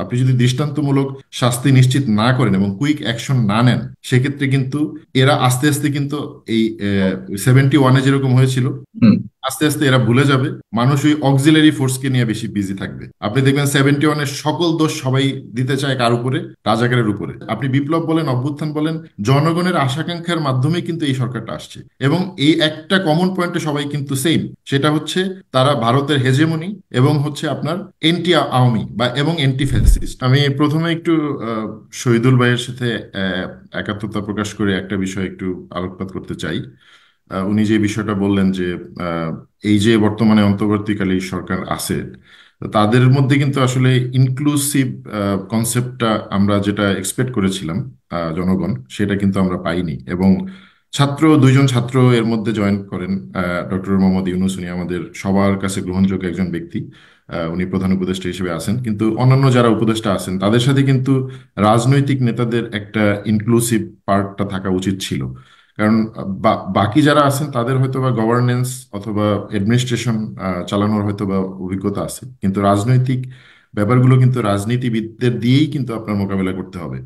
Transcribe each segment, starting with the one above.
আপনি যদি দৃষ্টান্তমূলক শাস্তি নিশ্চিত না করেন এবং কুইক অ্যাকশন না নেন সেক্ষেত্রে কিন্তু এরা আস্তে আস্তে কিন্তু এই সেভেন্টি ওয়ানে যেরকম হয়েছিল আস্তে আস্তে এরা ভুলে যাবে মানুষ ওই অক্সিলারি ফোর্সকে নিয়ে বেশি বিজি থাকবে আপনি দেখবেন সেভেন্টি ওয়ানের সকল দোষ সবাই দিতে চায় কার উপরে রাজাকারের উপরে আপনি বিপ্লব বলেন অভ্যুত্থান বলেন জনগণের আশাকাঙ্ক্ষার মাধ্যমে কিন্তু এই সরকারটা আসছে এবং এই একটা কমন পয়েন্টে সবাই কিন্তু সেম সেটা হচ্ছে তারা ভারতের হেজেমনি এবং হচ্ছে আপনার এন্টি আওয়ামী বা এবং এন্টি ফ্যাসিস্ট আমি প্রথমে একটু শহীদুল ভাইয়ের সাথে একাত্মতা প্রকাশ করে একটা বিষয় একটু আলোকপাত করতে চাই উনি যে বিষয়টা বললেন যে এই যে বর্তমানে অন্তর্বর্তীকালে সরকার আছে তাদের মধ্যে কিন্তু আসলে ইনক্লুসিভ কনসেপ্টটা আমরা যেটা এক্সপেক্ট করেছিলাম জনগণ সেটা কিন্তু আমরা পাইনি এবং ছাত্র দুইজন ছাত্র এর মধ্যে জয়েন করেন ডক্টর মোহাম্মদ ইউনুস উনি আমাদের সবার কাছে গ্রহণযোগ্য একজন ব্যক্তি উনি প্রধান উপদেষ্টা হিসেবে আছেন কিন্তু অন্যান্য যারা উপদেষ্টা আছেন তাদের সাথে কিন্তু রাজনৈতিক নেতাদের একটা ইনক্লুসিভ পার্টটা থাকা উচিত ছিল কারণ বাকি যারা আছেন তাদের হয়তো বা গভর্নেন্স অথবা অ্যাডমিনিস্ট্রেশন চালানোর হয়তো বা অভিজ্ঞতা আছে কিন্তু রাজনৈতিক ব্যাপারগুলো কিন্তু রাজনীতিবিদদের দিয়েই কিন্তু আপনার মোকাবেলা করতে হবে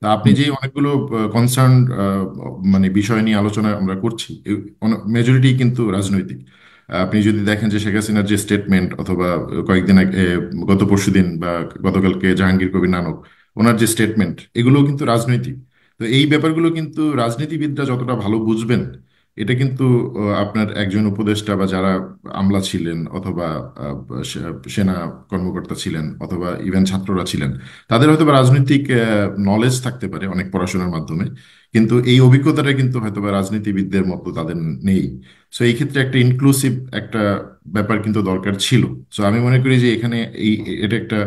তা আপনি যে অনেকগুলো কনসার্ন মানে বিষয় নিয়ে আলোচনা আমরা করছি মেজরিটি কিন্তু রাজনৈতিক আপনি যদি দেখেন যে শেখ হাসিনার যে স্টেটমেন্ট অথবা কয়েকদিন আগে গত পরশুদিন বা গতকালকে জাহাঙ্গীর কবির নানক ওনার যে স্টেটমেন্ট এগুলোও কিন্তু রাজনৈতিক তো এই ব্যাপারগুলো কিন্তু রাজনীতিবিদরা যতটা ভালো বুঝবেন এটা কিন্তু আপনার একজন উপদেষ্টা বা যারা আমলা ছিলেন অথবা সেনা কর্মকর্তা ছিলেন অথবা ইভেন ছাত্ররা ছিলেন তাদের হয়তো বা রাজনৈতিক নলেজ থাকতে পারে অনেক পড়াশোনার মাধ্যমে কিন্তু এই অভিজ্ঞতাটা কিন্তু হয়তো বা রাজনীতিবিদদের মতো তাদের নেই সো এই ক্ষেত্রে একটা ইনক্লুসিভ একটা ব্যাপার কিন্তু দরকার ছিল সো আমি মনে করি যে এখানে এই এটা একটা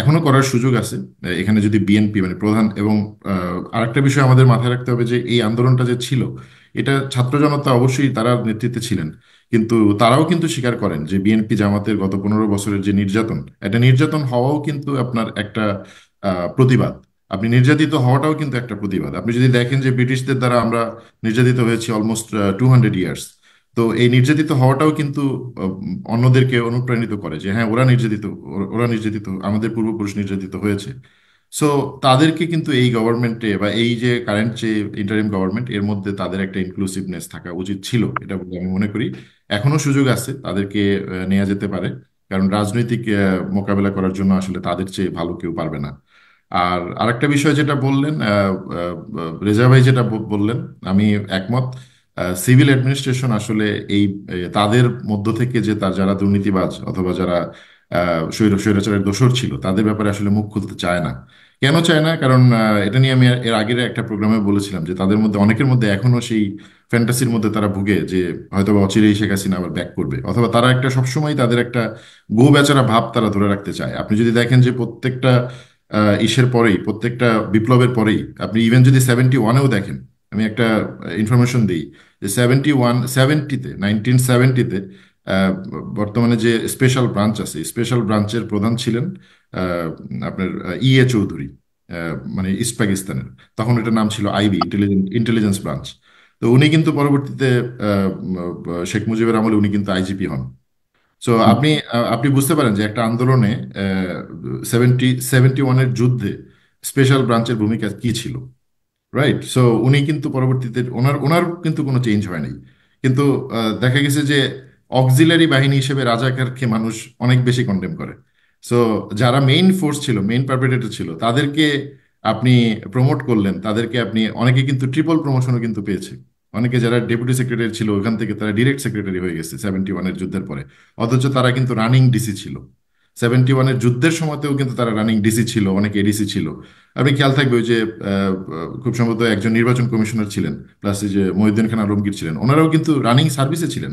এখনো করার সুযোগ আছে এখানে যদি বিএনপি মানে প্রধান এবং আরেকটা বিষয় আমাদের মাথায় রাখতে হবে যে এই আন্দোলনটা যে ছিল এটা ছাত্র জনতা অবশ্যই তারা নেতৃত্বে ছিলেন কিন্তু তারাও কিন্তু স্বীকার করেন যে বিএনপি জামাতের গত পনেরো বছরের যে নির্যাতন এটা নির্যাতন হওয়াও কিন্তু আপনার একটা প্রতিবাদ আপনি নির্যাতিত হওয়াটাও কিন্তু একটা প্রতিবাদ আপনি যদি দেখেন যে ব্রিটিশদের দ্বারা আমরা নির্যাতিত হয়েছি অলমোস্ট টু হান্ড্রেড ইয়ার্স তো এই নির্যাতিত হওয়াটাও কিন্তু অন্যদেরকে অনুপ্রাণিত করে যে হ্যাঁ ওরা নির্যাতিত ওরা নির্যাতিত আমাদের পূর্বপুরুষ নির্যাতিত হয়েছে সো তাদেরকে কিন্তু এই গভর্নমেন্টে বা এই যে কারেন্ট যে ইন্টারিম গভর্নমেন্ট এর মধ্যে তাদের একটা ইনক্লুসিভনেস থাকা উচিত ছিল এটা বলে আমি মনে করি এখনো সুযোগ আছে তাদেরকে নেওয়া যেতে পারে কারণ রাজনৈতিক মোকাবেলা করার জন্য আসলে তাদের চেয়ে ভালো কেউ পারবে না আর আরেকটা বিষয় যেটা বললেন রেজা ভাই যেটা বললেন আমি একমত সিভিল অ্যাডমিনিস্ট্রেশন আসলে এই তাদের মধ্য থেকে যে তার যারা দুর্নীতিবাজ অথবা যারা স্বৈরাচারের দোষর ছিল তাদের ব্যাপারে আসলে মুখ খুলতে চায় না কেন চায় না কারণ এটা নিয়ে আমি এর আগের একটা প্রোগ্রামে বলেছিলাম যে তাদের মধ্যে অনেকের মধ্যে এখনো সেই ফ্যান্টাসির মধ্যে তারা ভুগে যে হয়তো অচিরেই শেখ হাসিনা আবার ব্যাক করবে অথবা তারা একটা সবসময় তাদের একটা গো বেচারা ভাব তারা ধরে রাখতে চায় আপনি যদি দেখেন যে প্রত্যেকটা ইসের পরেই প্রত্যেকটা বিপ্লবের পরেই আপনি ইভেন যদি সেভেন্টি ওয়ানেও দেখেন আমি একটা ইনফরমেশন uh, দিই যে সেভেন্টি ওয়ান সেভেন্টিতে নাইনটিন সেভেন্টিতে বর্তমানে যে স্পেশাল ব্রাঞ্চ আছে স্পেশাল ব্রাঞ্চের প্রধান ছিলেন uh, আপনার ই এ চৌধুরী মানে ইস্ট পাকিস্তানের তখন এটার নাম ছিল আইবি ইন্টেলিজেন্স ইন্টেলিজেন্স ব্রাঞ্চ তো উনি কিন্তু পরবর্তীতে শেখ uh, মুজিবের আমলে উনি কিন্তু আইজিপি হন সো আপনি আপনি বুঝতে পারেন যে একটা আন্দোলনে সেভেন্টি সেভেন্টি ওয়ানের যুদ্ধে স্পেশাল ব্রাঞ্চের ভূমিকা কি ছিল রাইট সো উনি কিন্তু পরবর্তীতে ওনার ওনার কিন্তু কোনো চেঞ্জ হয় নাই কিন্তু দেখা গেছে যে অক্সিলারি বাহিনী হিসেবে রাজাকারকে মানুষ অনেক বেশি কন্ডেম করে সো যারা মেইন ফোর্স ছিল মেইন পারপেটেটর ছিল তাদেরকে আপনি প্রমোট করলেন তাদেরকে আপনি অনেকে কিন্তু ট্রিপল প্রমোশনও কিন্তু পেয়েছে অনেকে যারা ডেপুটি সেক্রেটারি ছিল ওখান থেকে তারা ডিরেক্ট সেক্রেটারি হয়ে গেছে সেভেন্টি ওয়ানের যুদ্ধের পরে অথচ তারা কিন্তু রানিং ডিসি ছিল সেভেন্টি ওয়ানের যুদ্ধের সময়তেও কিন্তু তারা রানিং ডিসি ছিল অনেক এডিসি ছিল আপনি খেয়াল থাকবে ওই যে খুব সম্ভবত একজন নির্বাচন কমিশনার ছিলেন প্লাস যে মহিউদ্দিন খান আলমগীর ছিলেন ওনারাও কিন্তু রানিং সার্ভিসে ছিলেন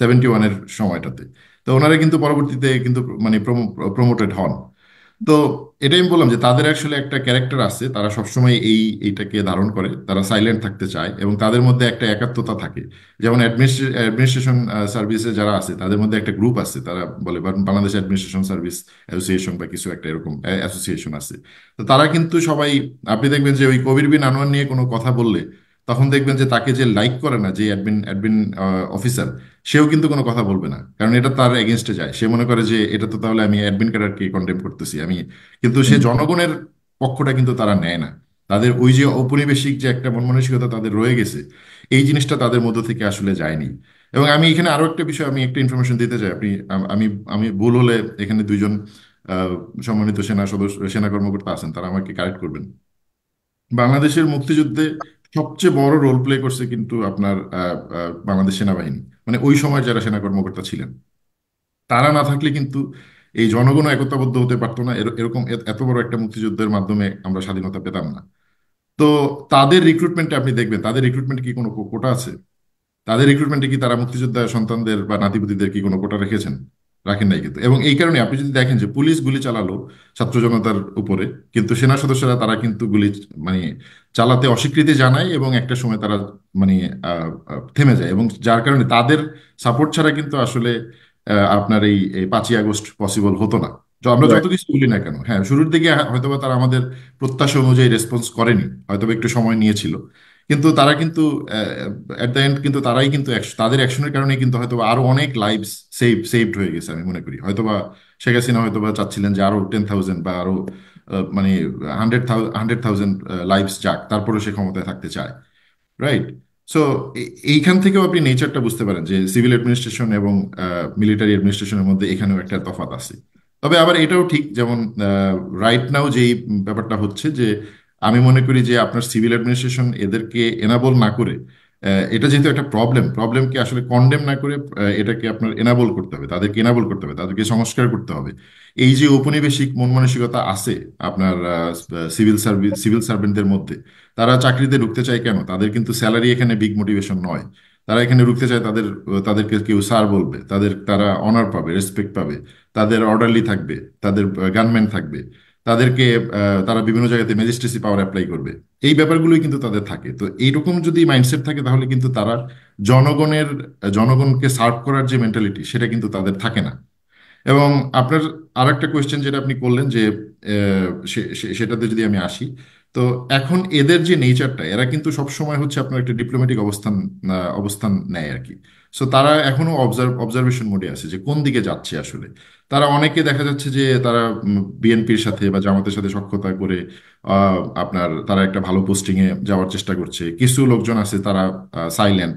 সেভেন্টি ওয়ানের সময়টাতে তো ওনারা কিন্তু পরবর্তীতে কিন্তু মানে প্রমোটেড হন তো এটাই আমি বললাম যে তাদের আসলে একটা ক্যারেক্টার আছে তারা সবসময় এই এইটাকে ধারণ করে তারা সাইলেন্ট থাকতে চায় এবং তাদের মধ্যে একটা একাত্মতা থাকে যেমন অ্যাডমিনিস্ট্রেশন সার্ভিসে যারা আছে তাদের মধ্যে একটা গ্রুপ আছে তারা বলে বাংলাদেশ অ্যাডমিনিস্ট্রেশন সার্ভিস অ্যাসোসিয়েশন বা কিছু একটা এরকম অ্যাসোসিয়েশন আছে তো তারা কিন্তু সবাই আপনি দেখবেন যে ওই কবির বিন আনোয়ার নিয়ে কোনো কথা বললে তখন দেখবেন যে তাকে যে লাইক করে না যে অ্যাডমিন অ্যাডমিন অফিসার সেও কিন্তু কোনো কথা বলবে না কারণ এটা তার এগেনস্টে যায় সে মনে করে যে এটা তো তাহলে আমি অ্যাডমিন ক্যাডারকে কন্টেম করতেছি আমি কিন্তু সে জনগণের পক্ষটা কিন্তু তারা নেয় না তাদের ওই যে ঔপনিবেশিক যে একটা মন মানসিকতা তাদের রয়ে গেছে এই জিনিসটা তাদের মধ্য থেকে আসলে যায়নি এবং আমি এখানে আরো একটা বিষয় আমি একটা ইনফরমেশন দিতে চাই আপনি আমি আমি ভুল হলে এখানে দুইজন সম্মানিত সেনা সদস্য সেনা কর্মকর্তা আছেন তারা আমাকে কারেক্ট করবেন বাংলাদেশের মুক্তিযুদ্ধে সবচেয়ে বড় রোল প্লে করছে কিন্তু আপনার বাংলাদেশ সেনাবাহিনী মানে ওই সময় যারা সেনা কর্মকর্তা ছিলেন তারা না থাকলে কিন্তু এই জনগণ একতাবদ্ধ হতে পারতো না এরকম এত বড় একটা মুক্তিযুদ্ধের মাধ্যমে আমরা স্বাধীনতা পেতাম না তো তাদের রিক্রুটমেন্টে আপনি দেখবেন তাদের রিক্রুটমেন্টে কি কোনো কোটা আছে তাদের রিক্রুটমেন্টে কি তারা মুক্তিযোদ্ধা সন্তানদের বা নাতিপুতিদের কি কোনো কোটা রেখেছেন রাখেন নাই কিন্তু এবং এই কারণে আপনি যদি দেখেন যে পুলিশ গুলি চালালো ছাত্র জনতার উপরে কিন্তু সেনা সদস্যরা তারা কিন্তু গুলি মানে চালাতে অস্বীকৃতি জানায় এবং একটা সময় তারা মানে থেমে যায় এবং যার কারণে তাদের সাপোর্ট ছাড়া কিন্তু আসলে আপনার এই পাঁচই আগস্ট পসিবল হতো না আমরা যত কিছু বলি না কেন হ্যাঁ শুরুর দিকে হয়তোবা তারা আমাদের প্রত্যাশা অনুযায়ী রেসপন্স করেনি হয়তোবা একটু সময় নিয়েছিল কিন্তু তারা কিন্তু অ্যাট দ্য এন্ড কিন্তু তারাই কিন্তু তাদের অ্যাকশনের কারণে কিন্তু হয়তো আরো অনেক লাইফ সেভ সেভড হয়ে গেছে আমি মনে করি হয়তোবা শেখ হাসিনা হয়তোবা চাচ্ছিলেন যে আরো টেন থাউজেন্ড বা আরো মানে হান্ড্রেড হান্ড্রেড থাউজেন্ড লাইফ যাক তারপরে সে ক্ষমতায় থাকতে চায় রাইট সো এইখান থেকেও আপনি নেচারটা বুঝতে পারেন যে সিভিল অ্যাডমিনিস্ট্রেশন এবং মিলিটারি অ্যাডমিনিস্ট্রেশনের মধ্যে এখানেও একটা তফাত আছে তবে আবার এটাও ঠিক যেমন রাইট নাও যেই ব্যাপারটা হচ্ছে যে আমি মনে করি যে আপনার সিভিল অ্যাডমিনিস্ট্রেশন এদেরকে এনাবল না করে এটা যেহেতু একটা প্রবলেম প্রবলেমকে আসলে কন্ডেম না করে এটাকে আপনার এনাবল করতে হবে তাদেরকে এনাবল করতে হবে তাদেরকে সংস্কার করতে হবে এই যে ঔপনিবেশিক মন মানসিকতা আছে আপনার সিভিল সার্ভিস সিভিল সার্ভেন্টদের মধ্যে তারা চাকরিতে ঢুকতে চায় কেন তাদের কিন্তু স্যালারি এখানে বিগ মোটিভেশন নয় তারা এখানে ঢুকতে চায় তাদের তাদেরকে কেউ স্যার বলবে তাদের তারা অনার পাবে রেসপেক্ট পাবে তাদের অর্ডারলি থাকবে তাদের গানম্যান থাকবে তাদেরকে তারা বিভিন্ন জায়গাতে ম্যাজিস্ট্রেসি পাওয়ার অ্যাপ্লাই করবে এই ব্যাপারগুলোই কিন্তু তাদের থাকে তো এইরকম যদি মাইন্ডসেট থাকে তাহলে কিন্তু তারা জনগণের জনগণকে সার্ভ করার যে মেন্টালিটি সেটা কিন্তু তাদের থাকে না এবং আপনার আর একটা কোয়েশ্চেন যেটা আপনি করলেন যে সেটাতে যদি আমি আসি তো এখন এদের যে নেচারটা এরা কিন্তু সবসময় হচ্ছে আপনার একটা ডিপ্লোম্যাটিক অবস্থান অবস্থান নেয় আর কি সো তারা এখনো অবজার্ভ অবজারভেশন মোডে আছে যে কোন দিকে যাচ্ছে আসলে তারা অনেকে দেখা যাচ্ছে যে তারা বিএনপির সাথে বা জামাতের সাথে সক্ষতা করে আপনার তারা একটা ভালো পোস্টিংয়ে যাওয়ার চেষ্টা করছে কিছু লোকজন আছে তারা সাইলেন্ট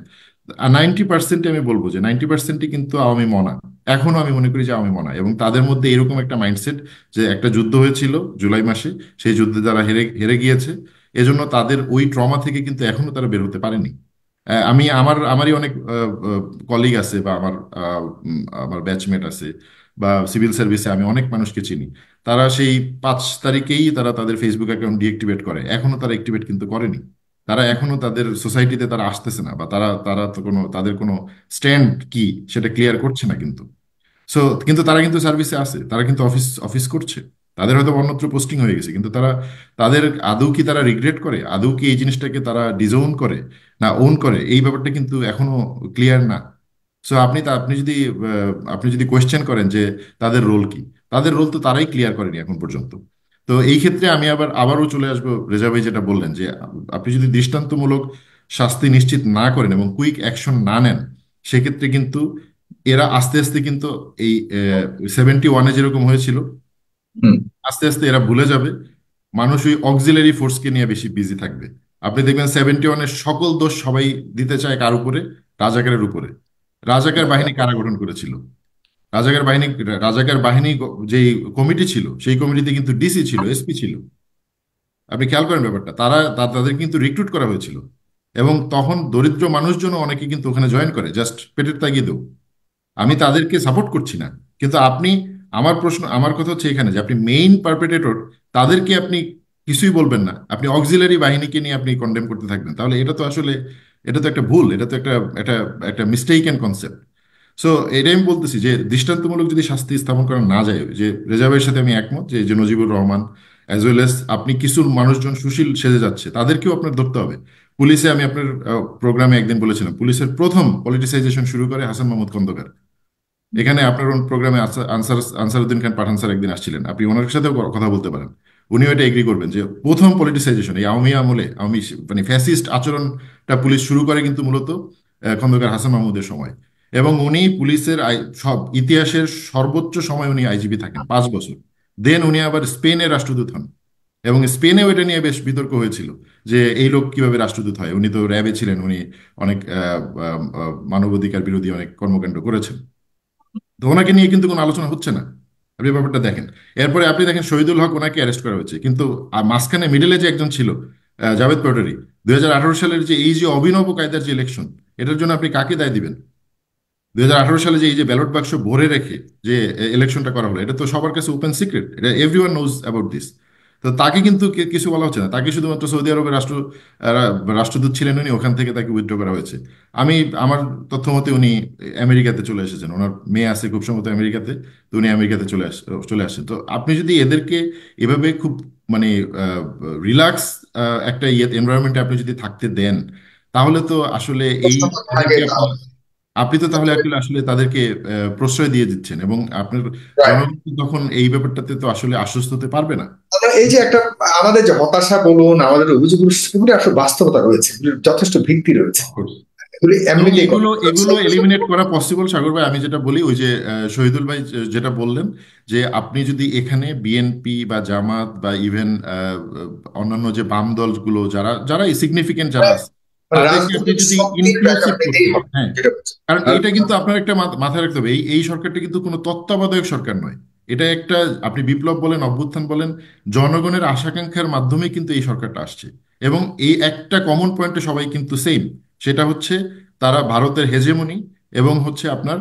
আর নাইনটি পার্সেন্টে আমি বলবো যে নাইনটি পার্সেন্টই কিন্তু আওয়ামী মনা এখনো আমি মনে করি যে আওয়ামী মনা এবং তাদের মধ্যে এরকম একটা মাইন্ডসেট যে একটা যুদ্ধ হয়েছিল জুলাই মাসে সেই যুদ্ধে তারা হেরে হেরে গিয়েছে এজন্য তাদের ওই ট্রমা থেকে কিন্তু এখনো তারা বের হতে পারেনি আমি আমার আমারই অনেক কলিগ আছে বা আমার আমার ব্যাচমেট আছে বা সিভিল সার্ভিসে আমি অনেক মানুষকে চিনি তারা সেই পাঁচ তারিখেই তারা তাদের ফেসবুক অ্যাকাউন্ট ডিঅ্যাক্টিভেট করে এখনো তারা অ্যাক্টিভেট কিন্তু করেনি তারা এখনো তাদের সোসাইটিতে তারা আসতেছে না বা তারা তারা তো কোনো তাদের কোনো স্ট্যান্ড কি সেটা ক্লিয়ার করছে না কিন্তু সো কিন্তু তারা কিন্তু সার্ভিসে আসে তারা কিন্তু অফিস অফিস করছে তাদের হয়তো অন্যত্র পোস্টিং হয়ে গেছে কিন্তু তারা তাদের আদৌ কি তারা রিগ্রেট করে আদৌ কি এই জিনিসটাকে তারা ডিজোন করে না ওন করে এই ব্যাপারটা কিন্তু এখনো ক্লিয়ার না সো আপনি তা আপনি যদি আপনি যদি কোয়েশ্চেন করেন যে তাদের রোল কি তাদের রোল তো তারাই ক্লিয়ার করেনি এখন পর্যন্ত তো এই ক্ষেত্রে আমি আবার আবারও চলে আসবো রেজা ভাই যেটা বললেন যে আপনি যদি দৃষ্টান্তমূলক শাস্তি নিশ্চিত না করেন এবং কুইক অ্যাকশন না নেন সেক্ষেত্রে কিন্তু এরা আস্তে আস্তে কিন্তু এই সেভেন্টি ওয়ানে যেরকম হয়েছিল আস্তে আস্তে এরা ভুলে যাবে মানুষ ওই অক্সিলারি ফোর্সকে নিয়ে বেশি বিজি থাকবে আপনি দেখবেন সেভেন্টি ওয়ানের সকল দোষ সবাই দিতে চায় কার উপরে রাজাকারের উপরে রাজাকার বাহিনী কারা গঠন করেছিল রাজাকার বাহিনী রাজাকার বাহিনী যে কমিটি ছিল সেই কমিটিতে কিন্তু ডিসি ছিল এসপি ছিল আপনি খেয়াল করেন ব্যাপারটা তারা তাদের কিন্তু রিক্রুট করা হয়েছিল এবং তখন দরিদ্র মানুষজন অনেকে কিন্তু ওখানে জয়েন করে জাস্ট পেটের দেব আমি তাদেরকে সাপোর্ট করছি না কিন্তু আপনি আমার প্রশ্ন আমার কথা হচ্ছে এখানে যে আপনি মেইন পারপেটেটর তাদেরকে আপনি কিছুই বলবেন না আপনি অক্সিলারি বাহিনীকে নিয়ে আপনি কন্ডেম করতে থাকবেন তাহলে এটা তো আসলে এটা তো একটা ভুল এটা তো একটা একটা একটা মিস্টেক অ্যান্ড কনসেপ্ট সো এটাই আমি বলতেছি যে দৃষ্টান্তমূলক যদি শাস্তি স্থাপন করা না যায় যে রেজাবের সাথে আমি একমত যে যে Najibur Rahman as well as আপনি কিছু মানুষজন সুশীল সেজে যাচ্ছে তাদেরকেও আপনার ধরতে হবে পুলিশে আমি আপনার প্রোগ্রামে একদিন বলেছিলাম পুলিশের প্রথম পলিটিসাইজেশন শুরু করে হাসান মাহমুদ খন্দকার এখানে আপনার প্রোগ্রামে আনসার আনসারউদ্দিন খান পাঠান স্যার একদিন আসছিলেন আপনি ওনার সাথেও কথা বলতে পারেন উনিও এটা এগ্রি করবেন যে প্রথম পলিটিসাইজেশন এই আওয়ামী আমলে আওয়ামী মানে ফ্যাসিস্ট আচরণটা পুলিশ শুরু করে কিন্তু মূলত খন্দকার হাসান মাহমুদের সময় এবং উনি পুলিশের সব ইতিহাসের সর্বোচ্চ সময় উনি আইজিবি থাকেন পাঁচ বছর দেন উনি আবার স্পেনের রাষ্ট্রদূত হন এবং স্পেনেও এটা নিয়ে বেশ বিতর্ক হয়েছিল যে এই লোক কিভাবে রাষ্ট্রদূত হয় উনি তো র্যাবে ছিলেন উনি অনেক মানবাধিকার বিরোধী অনেক কর্মকাণ্ড করেছেন তো ওনাকে নিয়ে কিন্তু কোনো আলোচনা হচ্ছে না আপনি ব্যাপারটা দেখেন এরপরে আপনি দেখেন শহীদুল হক ওনাকে অ্যারেস্ট করা হয়েছে কিন্তু মাঝখানে মিডিলে যে একজন ছিল জাভেদ পটারি দুই সালের যে এই যে অভিনব কায়দার যে ইলেকশন এটার জন্য আপনি কাকে দায় দিবেন দুই সালে যে এই যে ব্যালট বাক্স ভরে রেখে যে ইলেকশনটা করা হলো এটা তো সবার কাছে ওপেন সিক্রেট এটা everyone knows about this তো তাকে কিন্তু কিছু বলা হচ্ছে না তাকে শুধুমাত্র সৌদি আরবের রাষ্ট্র রাষ্ট্রদূত ছিলেন উনি ওখান থেকে তাকে উইথড্র করা হয়েছে আমি আমার তথ্য মতে উনি আমেরিকাতে চলে এসেছেন ওনার মেয়ে আছে খুব সম্ভবত আমেরিকাতে তো উনি আমেরিকাতে চলে আস চলে আসছেন তো আপনি যদি এদেরকে এভাবে খুব মানে রিল্যাক্স একটা ইয়ে এনভায়রনমেন্টে আপনি যদি থাকতে দেন তাহলে তো আসলে এই আপনি তো তাহলে আচ্ছা। আসলে আসলে তাদেরকে প্রশ্রয় দিয়ে দিচ্ছেন এবং আপনার তখন এই ব্যাপারটাতে তো আসলে আশ্বস্ত হতে পারবে না আচ্ছা, এই যে একটা আমাদের যে হতাশা বলুন আমাদের অভিযোগ সেগুলি আসলে বাস্তবতা রয়েছে যথেষ্ট ভিত্তি রয়েছে এগুলো এগুলো এলিমিনেট করা পসিবল সাগর ভাই আমি যেটা বলি ওই যে শহীদুল ভাই যেটা বললেন যে আপনি যদি এখানে বিএনপি বা জামাত বা ইভেন অন্যান্য যে বাম দলগুলো যারা যারা সিগনিফিকেন্ট যারা আছে হ্যাঁ। কারণ এটা কিন্তু আপনার একটা মাথায় রাখতে হবে এই এই সরকারটা কিন্তু কোনো তত্ত্বাবধায়ক সরকার নয় এটা একটা আপনি বিপ্লব বলেন অভ্যুত্থান বলেন জনগণের আশাকাঙ্ক্ষার মাধ্যমে কিন্তু এই সরকারটা আসছে এবং এই একটা কমন পয়েন্টে সবাই কিন্তু সেম সেটা হচ্ছে তারা ভারতের হেজেমনি এবং হচ্ছে আপনার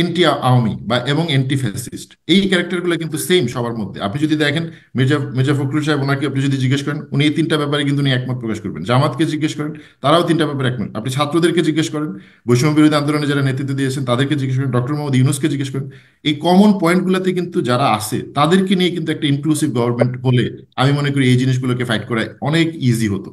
এন্টি আওয়ামী বা এবং এন্টি ফ্যাসিস্ট এই ক্যারেক্টারগুলো কিন্তু সেম সবার মধ্যে আপনি যদি দেখেন মির্জা মির্জা ফখরুল সাহেব ওনাকে আপনি যদি জিজ্ঞেস করেন উনি এই তিনটা ব্যাপারে কিন্তু উনি একমত প্রকাশ করবেন জামাতকে জিজ্ঞেস করেন তারাও তিনটা ব্যাপারে একমত আপনি ছাত্রদেরকে জিজ্ঞেস করেন বৈষম্য বিরোধী আন্দোলনে যারা নেতৃত্ব দিয়েছেন তাদেরকে জিজ্ঞেস করেন ডক্টর মোহাম্মদ ইউনুসকে জিজ্ঞেস করেন এই কমন পয়েন্টগুলোতে কিন্তু যারা আসে তাদেরকে নিয়ে কিন্তু একটা ইনক্লুসিভ গভর্নমেন্ট হলে আমি মনে করি এই জিনিসগুলোকে ফাইট করা অনেক ইজি হতো